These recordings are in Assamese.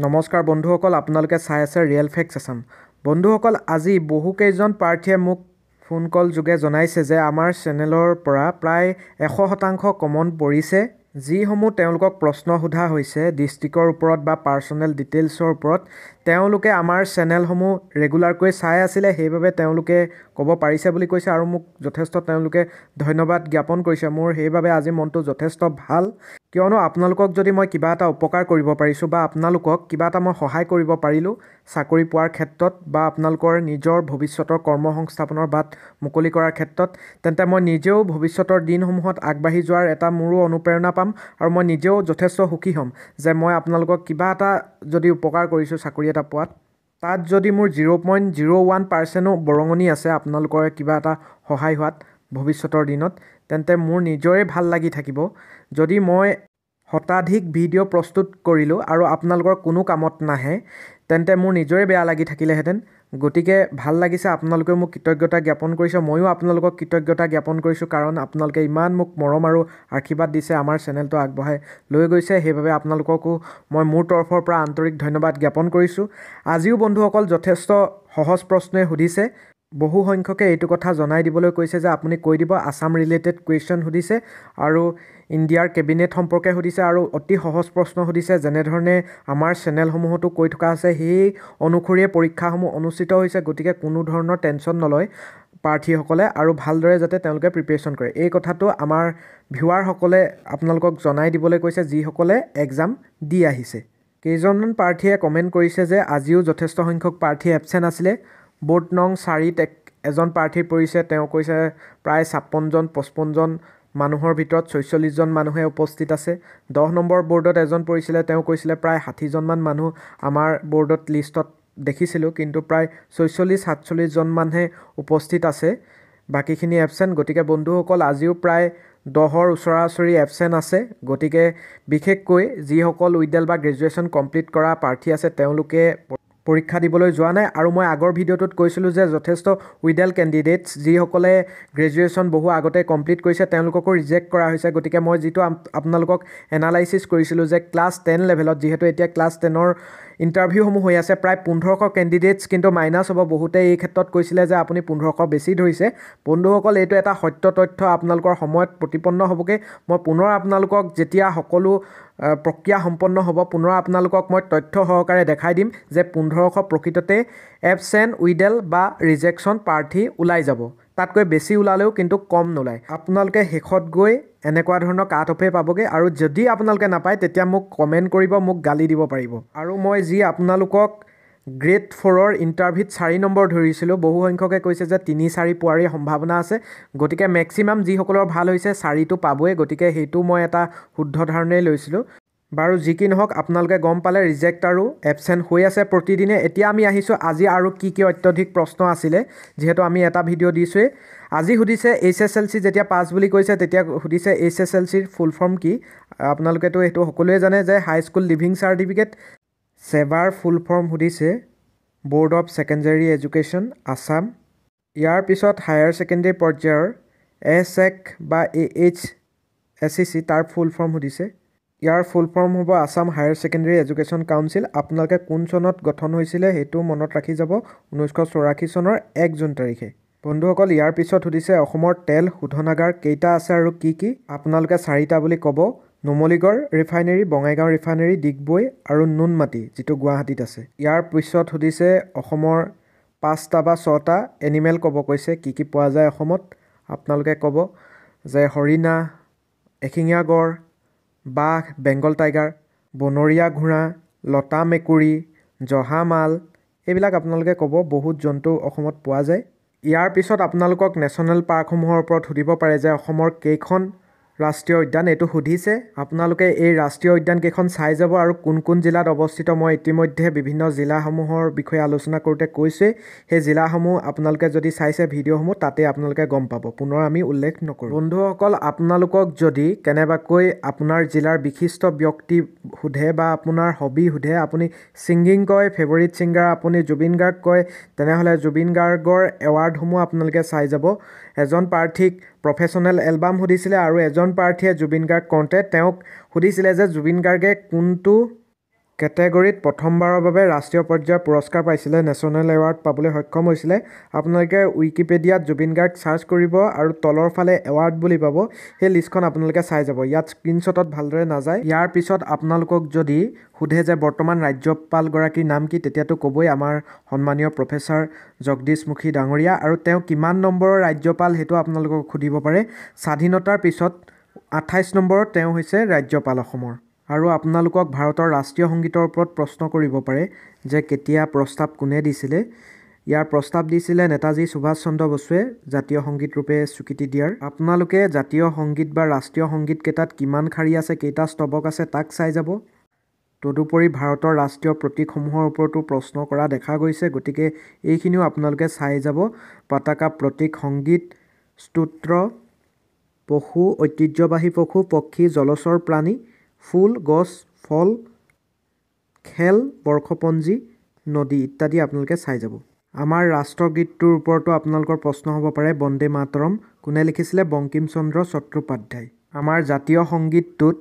নমস্কাৰ বন্ধুসকল আপোনালোকে চাই আছে ৰিয়েল ফেক্স আছাম বন্ধুসকল আজি বহুকেইজন প্ৰাৰ্থীয়ে মোক ফোন কল যোগে জনাইছে যে আমাৰ চেনেলৰ পৰা প্ৰায় এশ শতাংশ কমন পৰিছে যিসমূহ তেওঁলোকক প্ৰশ্ন সোধা হৈছে ডিষ্ট্ৰিক্টৰ ওপৰত বা পাৰ্চনেল ডিটেইলছৰ ওপৰত তেওঁলোকে আমাৰ চেনেলসমূহ ৰেগুলাৰকৈ চাই আছিলে সেইবাবে তেওঁলোকে ক'ব পাৰিছে বুলি কৈছে আৰু মোক যথেষ্ট তেওঁলোকে ধন্যবাদ জ্ঞাপন কৰিছে মোৰ সেইবাবে আজি মনটো যথেষ্ট ভাল কিয়নো আপোনালোকক যদি মই কিবা এটা উপকাৰ কৰিব পাৰিছোঁ বা আপোনালোকক কিবা এটা মই সহায় কৰিব পাৰিলোঁ চাকৰি পোৱাৰ ক্ষেত্ৰত বা আপোনালোকৰ নিজৰ ভৱিষ্যতৰ কৰ্ম সংস্থাপনৰ বাট মুকলি কৰাৰ ক্ষেত্ৰত তেন্তে মই নিজেও ভৱিষ্যতৰ দিনসমূহত আগবাঢ়ি যোৱাৰ এটা মোৰো অনুপ্ৰেৰণা পাম আৰু মই নিজেও যথেষ্ট সুখী হ'ম যে মই আপোনালোকক কিবা এটা যদি উপকাৰ কৰিছোঁ চাকৰি এটা পোৱাত তাত যদি মোৰ জিৰ' পইণ্ট জিৰ' ওৱান পাৰ্চেণ্টো বৰঙণি আছে আপোনালোকৰ কিবা এটা সহায় হোৱাত ভৱিষ্যতৰ দিনত তেন্তে মোৰ নিজৰে ভাল লাগি থাকিব যদি মই শতাধিক ভিডিঅ' প্ৰস্তুত কৰিলোঁ আৰু আপোনালোকৰ কোনো কামত নাহে তেন্তে মোৰ নিজৰে বেয়া লাগি থাকিলেহেঁতেন গতিকে ভাল লাগিছে আপোনালোকেও মোক কৃতজ্ঞতা জ্ঞাপন কৰিছে ময়ো আপোনালোকক কৃতজ্ঞতা জ্ঞাপন কৰিছোঁ কাৰণ আপোনালোকে ইমান মোক মৰম আৰু আশীৰ্বাদ দিছে আমাৰ চেনেলটো আগবঢ়াই লৈ গৈছে সেইবাবে আপোনালোককো মই মোৰ তৰফৰ পৰা আন্তৰিক ধন্যবাদ জ্ঞাপন কৰিছোঁ আজিও বন্ধুসকল যথেষ্ট সহজ প্ৰশ্নই সুধিছে বহুসংখ্যকে এইটো কথা জনাই দিবলৈ কৈছে যে আপুনি কৈ দিব আছাম ৰিলেটেড কুৱেশ্যন সুধিছে আৰু ইণ্ডিয়াৰ কেবিনেট সম্পৰ্কে সুধিছে আৰু অতি সহজ প্ৰশ্ন সুধিছে যেনেধৰণে আমাৰ চেনেলসমূহতো কৈ থকা আছে সেই অনুসৰিয়ে পৰীক্ষাসমূহ অনুষ্ঠিত হৈছে গতিকে কোনো ধৰণৰ টেনচন নলয় প্ৰাৰ্থীসকলে আৰু ভালদৰে যাতে তেওঁলোকে প্ৰিপেৰেশ্যন কৰে এই কথাটো আমাৰ ভিউৱাৰসকলে আপোনালোকক জনাই দিবলৈ কৈছে যিসকলে এক্সাম দি আহিছে কেইজনমান প্ৰাৰ্থীয়ে কমেণ্ট কৰিছে যে আজিও যথেষ্ট সংখ্যক প্ৰাৰ্থী এবচেণ্ট আছিলে বোট নং চাৰিত এক এজন প্ৰাৰ্থী পৰিছে তেওঁ কৈছে প্ৰায় ছাপন্নজন পঁচপন্নজন মানুহৰ ভিতৰত ছয়চল্লিছজন মানুহে উপস্থিত আছে দহ নম্বৰ বৰ্ডত এজন পৰিছিলে তেওঁ কৈছিলে প্ৰায় ষাঠিজনমান মানুহ আমাৰ বৰ্ডত লিষ্টত দেখিছিলোঁ কিন্তু প্ৰায় ছয়চল্লিছ সাতচল্লিছজনমানহে উপস্থিত আছে বাকীখিনি এবচেণ্ট গতিকে বন্ধুসকল আজিও প্ৰায় দহৰ ওচৰা ওচৰি এবচেণ্ট আছে গতিকে বিশেষকৈ যিসকল উইডেল বা গ্ৰেজুৱেশ্যন কমপ্লিট কৰা প্ৰাৰ্থী আছে তেওঁলোকে পৰীক্ষা দিবলৈ যোৱা নাই আৰু মই আগৰ ভিডিঅ'টোত কৈছিলোঁ যে যথেষ্ট উইডেল কেণ্ডিডেটছ যিসকলে গ্ৰেজুৱেশ্যন বহু আগতে কমপ্লিট কৰিছে তেওঁলোককো ৰিজেক্ট কৰা হৈছে গতিকে মই যিটো আপোনালোকক এনালাইচিছ কৰিছিলোঁ যে ক্লাছ টেন লেভেলত যিহেতু এতিয়া ক্লাছ টেনৰ ইণ্টাৰভিউসমূহ হৈ আছে প্ৰায় পোন্ধৰশ কেণ্ডিডেটছ কিন্তু মাইনাছ হ'ব বহুতে এই ক্ষেত্ৰত কৈছিলে যে আপুনি পোন্ধৰশ বেছি ধৰিছে বন্ধুসকল এইটো এটা সত্য তথ্য আপোনালোকৰ সময়ত প্ৰতিপন্ন হ'বগৈ মই পুনৰ আপোনালোকক যেতিয়া সকলো প্ৰক্ৰিয়া সম্পন্ন হ'ব পুনৰ আপোনালোকক মই তথ্য সহকাৰে দেখাই দিম যে পোন্ধৰশ প্ৰকৃততে এবচেণ্ট উইডেল বা ৰিজেকশ্যন প্ৰাৰ্থী ওলাই যাব তাতকৈ বেছি ওলালেও কিন্তু কম নোলায় আপোনালোকে শেষত গৈ এনেকুৱা ধৰণৰ কাট অফে পাবগৈ আৰু যদি আপোনালোকে নাপায় তেতিয়া মোক কমেণ্ট কৰিব মোক গালি দিব পাৰিব আৰু মই যি আপোনালোকক গ্ৰেড ফ'ৰৰ ইণ্টাৰভিউত চাৰি নম্বৰ ধৰিছিলোঁ বহুসংখ্যকে কৈছে যে তিনি চাৰি পোৱাৰে সম্ভাৱনা আছে গতিকে মেক্সিমাম যিসকলৰ ভাল হৈছে চাৰিটো পাবই গতিকে সেইটো মই এটা শুদ্ধ ধাৰণেই লৈছিলোঁ বাৰু যি কি নহওক আপোনালোকে গম পালে ৰিজেক্ট আৰু এবচেণ্ট হৈ আছে প্ৰতিদিনে এতিয়া আমি আহিছোঁ আজি আৰু কি কি অত্যধিক প্ৰশ্ন আছিলে যিহেতু আমি এটা ভিডিঅ' দিছোঁৱেই আজি সুধিছে এইচ এছ এল চি যেতিয়া পাছ বুলি কৈছে তেতিয়া সুধিছে এইচ এছ এল চিৰ ফুল ফৰ্ম কি আপোনালোকেতো এইটো সকলোৱে জানে যে হাইস্কুল লিভিং চাৰ্টিফিকেট ছেবাৰ ফুল ফৰ্ম সুধিছে board of secondary education Assam ইয়াৰ পিছত হায়াৰ ছেকেণ্ডেৰী পৰ্যায়ৰ এছ এক বা A H S C C তাৰ ফুল ফৰ্ম সুধিছে ইয়াৰ ফুল ফৰ্ম হ'ব Assam higher secondary education council আপোনালোকে কোন চনত গঠন হৈছিলে সেইটো মনত ৰাখি যাব ঊনৈছশ চৌৰাশী চনৰ এক জুন তাৰিখে বন্ধুসকল ইয়াৰ পিছত সুধিছে অসমৰ তেল শোধনাগাৰ কেইটা আছে আৰু কি কি আপোনালোকে চাৰিটা বুলি ক'ব নুমলীগড় ৰিফাইনেৰী বঙাইগাঁও ৰিফাইনেৰী ডিগবৈ আৰু নুনমাটি যিটো গুৱাহাটীত আছে ইয়াৰ পিছত সুধিছে অসমৰ পাঁচটা বা ছটা এনিমেল ক'ব কৈছে কি কি পোৱা যায় অসমত আপোনালোকে ক'ব যে হৰিণা এশিঙীয়া গড় বাঘ বেংগল টাইগাৰ বনৰীয়া ঘোঁৰা লতা মেকুৰী জহা মাল এইবিলাক আপোনালোকে ক'ব বহুত জন্তু অসমত পোৱা যায় ইয়াৰ পিছত আপোনালোকক নেশ্যনেল পাৰ্কসমূহৰ ওপৰত সুধিব পাৰে যে অসমৰ কেইখন ৰাষ্ট্ৰীয় উদ্যান এইটো সুধিছে আপোনালোকে এই ৰাষ্ট্ৰীয় উদ্যানকেইখন চাই যাব আৰু কোন কোন জিলাত অৱস্থিত মই ইতিমধ্যে বিভিন্ন জিলাসমূহৰ বিষয়ে আলোচনা কৰোঁতে কৈছোঁৱেই সেই জিলাসমূহ আপোনালোকে যদি চাইছে ভিডিঅ'সমূহ তাতে আপোনালোকে গম পাব পুনৰ আমি উল্লেখ নকৰোঁ বন্ধুসকল আপোনালোকক যদি কেনেবাকৈ আপোনাৰ জিলাৰ বিশিষ্ট ব্যক্তি সোধে বা আপোনাৰ হবি সোধে আপুনি ছিংগিং কয় ফেভৰিট ছিংগাৰ আপুনি জুবিন গাৰ্গ কয় তেনেহ'লে জুবিন গাৰ্গৰ এৱাৰ্ডসমূহ আপোনালোকে চাই যাব এজন প্ৰাৰ্থীক প্ৰফেশ্যনেল এলবাম সুধিছিলে আৰু এজন প্ৰাৰ্থীয়ে জুবিন গাৰ্গ কওঁতে তেওঁক সুধিছিলে যে জুবিন গাৰ্গে কোনটো কেটেগৰীত প্ৰথমবাৰৰ বাবে ৰাষ্ট্ৰীয় পৰ্যায়ৰ পুৰস্কাৰ পাইছিলে নেশ্যনেল এৱাৰ্ড পাবলৈ সক্ষম হৈছিলে আপোনালোকে উইকিপেডিয়াত জুবিন গাৰ্গ চাৰ্চ কৰিব আৰু তলৰ ফালে এৱাৰ্ড বুলি পাব সেই লিষ্টখন আপোনালোকে চাই যাব ইয়াত স্ক্ৰীণশ্বটত ভালদৰে নাযায় ইয়াৰ পিছত আপোনালোকক যদি সোধে যে বৰ্তমান ৰাজ্যপালগৰাকীৰ নাম কি তেতিয়াতো ক'বই আমাৰ সন্মানীয় প্ৰফেচাৰ জগদীশ মুখী ডাঙৰীয়া আৰু তেওঁ কিমান নম্বৰৰ ৰাজ্যপাল সেইটো আপোনালোকক সুধিব পাৰে স্বাধীনতাৰ পিছত আঠাইছ নম্বৰত তেওঁ হৈছে ৰাজ্যপাল অসমৰ আৰু আপোনালোকক ভাৰতৰ ৰাষ্ট্ৰীয় সংগীতৰ ওপৰত প্ৰশ্ন কৰিব পাৰে যে কেতিয়া প্ৰস্তাৱ কোনে দিছিলে ইয়াৰ প্ৰস্তাৱ দিছিলে নেতাজী সুভাষ চন্দ্ৰ বসুৱে জাতীয় সংগীত ৰূপে স্বীকৃতি দিয়াৰ আপোনালোকে জাতীয় সংগীত বা ৰাষ্ট্ৰীয় সংগীতকেইটাত কিমান শাৰী আছে কেইটা স্তৱক আছে তাক চাই যাব তদুপৰি ভাৰতৰ ৰাষ্ট্ৰীয় প্ৰতীকসমূহৰ ওপৰতো প্ৰশ্ন কৰা দেখা গৈছে গতিকে এইখিনিও আপোনালোকে চাই যাব পতাকা প্ৰতীক সংগীত স্তোত্ৰ পশু ঐতিহ্যবাহী পশু পক্ষী জলচৰ প্ৰাণী ফুল গছ ফল খেল বৰ্ষপঞ্জী নদী ইত্যাদি আপোনালোকে চাই যাব আমাৰ ৰাষ্ট্ৰগীতটোৰ ওপৰতো আপোনালোকৰ প্ৰশ্ন হ'ব পাৰে বন্দে মাতৰম কোনে লিখিছিলে বংকিমচন্দ্ৰ চট্টোপাধ্যায় আমাৰ জাতীয় সংগীতটোত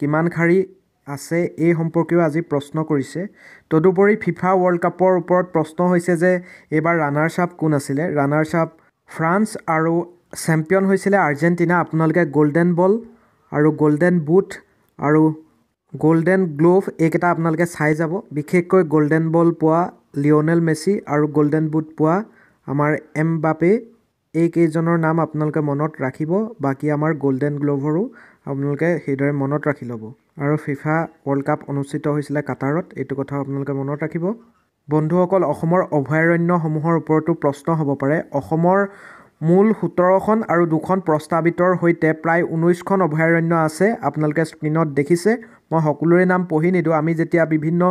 কিমান শাৰী আছে এই সম্পৰ্কেও আজি প্ৰশ্ন কৰিছে তদুপৰি ফিফা ৱৰ্ল্ড কাপৰ ওপৰত প্ৰশ্ন হৈছে যে এইবাৰ ৰাণাৰ্ছ আপ কোন আছিলে ৰাণাৰ্ছ আপ ফ্ৰান্স আৰু চেম্পিয়ন হৈছিলে আৰ্জেণ্টিনা আপোনালোকে গ'ল্ডেন বল আৰু গ'ল্ডেন বুথ আৰু গ'ল্ডেন গ্ল'ভ এইকেইটা আপোনালোকে চাই যাব বিশেষকৈ গ'ল্ডেন বল পোৱা লিঅ'নেল মেছি আৰু গ'ল্ডেন বুট পোৱা আমাৰ এম বাপে এইকেইজনৰ নাম আপোনালোকে মনত ৰাখিব বাকী আমাৰ গ'ল্ডেন গ্ল'ভৰো আপোনালোকে সেইদৰে মনত ৰাখি ল'ব আৰু ফিফা ৱৰ্ল্ড কাপ অনুষ্ঠিত হৈছিলে কাটাৰত এইটো কথাও আপোনালোকে মনত ৰাখিব বন্ধুসকল অসমৰ অভয়াৰণ্যসমূহৰ ওপৰতো প্ৰশ্ন হ'ব পাৰে অসমৰ মূল সোতৰখন আৰু দুখন প্ৰস্তাৱিতৰ সৈতে প্ৰায় ঊনৈছখন অভয়াৰণ্য আছে আপোনালোকে স্ক্ৰীণত দেখিছে মই সকলোৰে নাম পঢ়ি নিদিওঁ আমি যেতিয়া বিভিন্ন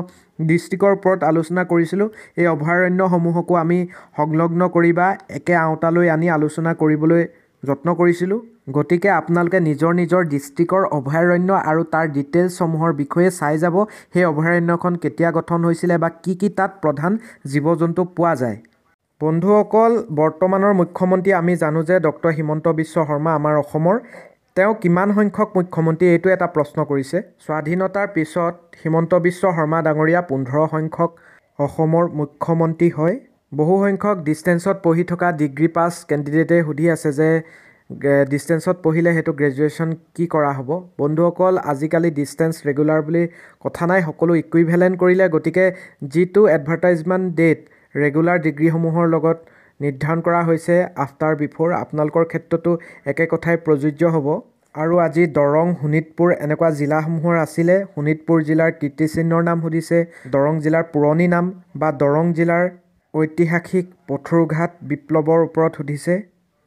ডিষ্ট্ৰিক্টৰ ওপৰত আলোচনা কৰিছিলোঁ এই অভয়াৰণ্যসমূহকো আমি সংলগ্ন কৰি বা একে আওতালৈ আনি আলোচনা কৰিবলৈ যত্ন কৰিছিলোঁ গতিকে আপোনালোকে নিজৰ নিজৰ ডিষ্ট্ৰিক্টৰ অভয়াৰণ্য আৰু তাৰ ডিটেইলছসমূহৰ বিষয়ে চাই যাব সেই অভয়াৰণ্যখন কেতিয়া গঠন হৈছিলে বা কি কি তাত প্ৰধান জীৱ জন্তু পোৱা যায় বন্ধুসকল বৰ্তমানৰ মুখ্যমন্ত্ৰী আমি জানো যে ডক্টৰ হিমন্ত বিশ্ব শৰ্মা আমাৰ অসমৰ তেওঁ কিমান সংখ্যক মুখ্যমন্ত্ৰী এইটো এটা প্ৰশ্ন কৰিছে স্বাধীনতাৰ পিছত হিমন্ত বিশ্ব শৰ্মা ডাঙৰীয়া পোন্ধৰ সংখ্যক অসমৰ মুখ্যমন্ত্ৰী হয় বহুসংখ্যক ডিষ্টেঞ্চত পঢ়ি থকা ডিগ্ৰী পাছ কেণ্ডিডেটে সুধি আছে যে ডিষ্টেঞ্চত পঢ়িলে সেইটো গ্ৰেজুৱেশ্যন কি কৰা হ'ব বন্ধুসকল আজিকালি ডিষ্টেঞ্চ ৰেগুলাৰ বুলি কথা নাই সকলো ইকুইভেলেণ্ট কৰিলে গতিকে যিটো এডভাৰটাইজমেণ্ট ডেট ৰেগুলাৰ ডিগ্ৰীসমূহৰ লগত নিৰ্ধাৰণ কৰা হৈছে আফটাৰ বিফৰ আপোনালোকৰ ক্ষেত্ৰতো একে কথাই প্ৰযোজ্য হ'ব আৰু আজি দৰং শোণিতপুৰ এনেকুৱা জিলাসমূহৰ আছিলে শোণিতপুৰ জিলাৰ কীৰ্তিচিহ্নৰ নাম সুধিছে দৰং জিলাৰ পুৰণি নাম বা দৰং জিলাৰ ঐতিহাসিক পথুৰঘাট বিপ্লৱৰ ওপৰত সুধিছে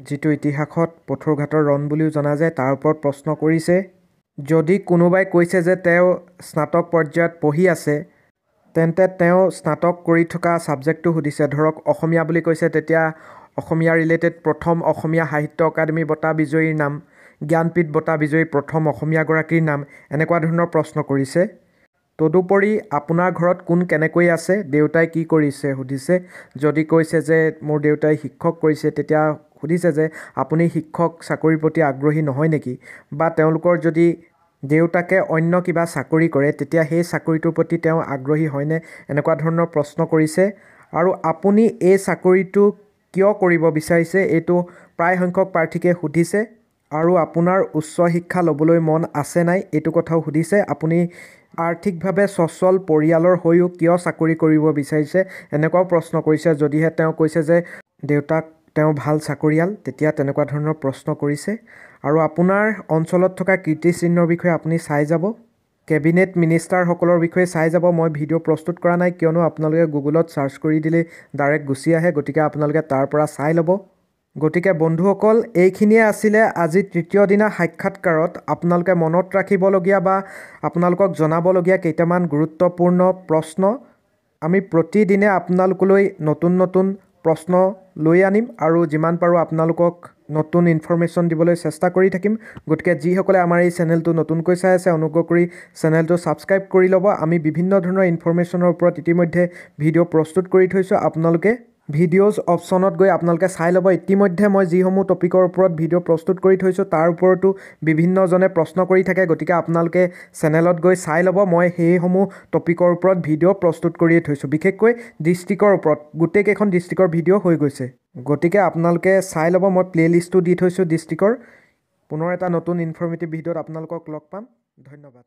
যিটো ইতিহাসত পথুৰঘাটৰ ৰণ বুলিও জনা যায় তাৰ ওপৰত প্ৰশ্ন কৰিছে যদি কোনোবাই কৈছে যে তেওঁ স্নাতক পৰ্যায়ত পঢ়ি আছে তেন্তে তেওঁ স্নাতক কৰি থকা ছাবজেক্টটো সুধিছে ধৰক অসমীয়া বুলি কৈছে তেতিয়া অসমীয়া ৰিলেটেড প্ৰথম অসমীয়া সাহিত্য একাডেমি বঁটা বিজয়ীৰ নাম জ্ঞানপীঠ বঁটা বিজয়ী প্ৰথম অসমীয়াগৰাকীৰ নাম এনেকুৱা ধৰণৰ প্ৰশ্ন কৰিছে তদুপৰি আপোনাৰ ঘৰত কোন কেনেকৈ আছে দেউতাই কি কৰিছে সুধিছে যদি কৈছে যে মোৰ দেউতাই শিক্ষক কৰিছে তেতিয়া সুধিছে যে আপুনি শিক্ষক চাকৰিৰ প্ৰতি আগ্ৰহী নহয় নেকি বা তেওঁলোকৰ যদি দেউতাকে অন্য কিবা চাকৰি কৰে তেতিয়া সেই চাকৰিটোৰ প্ৰতি তেওঁ আগ্ৰহী হয়নে এনেকুৱা ধৰণৰ প্ৰশ্ন কৰিছে আৰু আপুনি এই চাকৰিটো কিয় কৰিব বিচাৰিছে এইটো প্ৰায় সংখ্যক প্ৰাৰ্থীকে সুধিছে আৰু আপোনাৰ উচ্চ শিক্ষা ল'বলৈ মন আছে নাই এইটো কথাও সুধিছে আপুনি আৰ্থিকভাৱে স্বচ্ছল পৰিয়ালৰ হৈও কিয় চাকৰি কৰিব বিচাৰিছে এনেকুৱাও প্ৰশ্ন কৰিছে যদিহে তেওঁ কৈছে যে দেউতাক তেওঁ ভাল চাকৰিয়াল তেতিয়া তেনেকুৱা ধৰণৰ প্ৰশ্ন কৰিছে আৰু আপোনাৰ অঞ্চলত থকা কীৰ্তিচিহ্নৰ বিষয়ে আপুনি চাই যাব কেবিনেট মিনিষ্টাৰসকলৰ বিষয়ে চাই যাব মই ভিডিঅ' প্ৰস্তুত কৰা নাই কিয়নো আপোনালোকে গুগলত ছাৰ্চ কৰি দিলেই ডাইৰেক্ট গুচি আহে গতিকে আপোনালোকে তাৰ পৰা চাই ল'ব গতিকে বন্ধুসকল এইখিনিয়ে আছিলে আজি তৃতীয় দিনা সাক্ষাৎকাৰত আপোনালোকে মনত ৰাখিবলগীয়া বা আপোনালোকক জনাবলগীয়া কেইটামান গুৰুত্বপূৰ্ণ প্ৰশ্ন আমি প্ৰতিদিনে আপোনালোকলৈ নতুন নতুন প্ৰশ্ন লৈ আনিম আৰু যিমান পাৰোঁ আপোনালোকক নতুন ইনফৰ্মেশ্যন দিবলৈ চেষ্টা কৰি থাকিম গতিকে যিসকলে আমাৰ এই চেনেলটো নতুনকৈ চাই আছে অনুগ্ৰহ কৰি চেনেলটো ছাবস্ক্ৰাইব কৰি ল'ব আমি বিভিন্ন ধৰণৰ ইনফৰ্মেশ্যনৰ ওপৰত ইতিমধ্যে ভিডিঅ' প্ৰস্তুত কৰি থৈছোঁ আপোনালোকে ভিডিঅ'জ অপশ্যনত গৈ আপোনালোকে চাই ল'ব ইতিমধ্যে মই যিসমূহ টপিকৰ ওপৰত ভিডিঅ' প্ৰস্তুত কৰি থৈছোঁ তাৰ ওপৰতো বিভিন্নজনে প্ৰশ্ন কৰি থাকে গতিকে আপোনালোকে চেনেলত গৈ চাই ল'ব মই সেইসমূহ টপিকৰ ওপৰত ভিডিঅ' প্ৰস্তুত কৰিয়ে থৈছোঁ বিশেষকৈ ডিষ্ট্ৰিক্টৰ ওপৰত গোটেইকেইখন ডিষ্ট্ৰিক্টৰ ভিডিঅ' হৈ গৈছে গতিকে আপোনালোকে চাই ল'ব মই প্লে'লিষ্টটো দি থৈছোঁ ডিষ্ট্ৰিক্টৰ পুনৰ এটা নতুন ইনফৰ্মেটিভ ভিডিঅ'ত আপোনালোকক লগ পাম ধন্যবাদ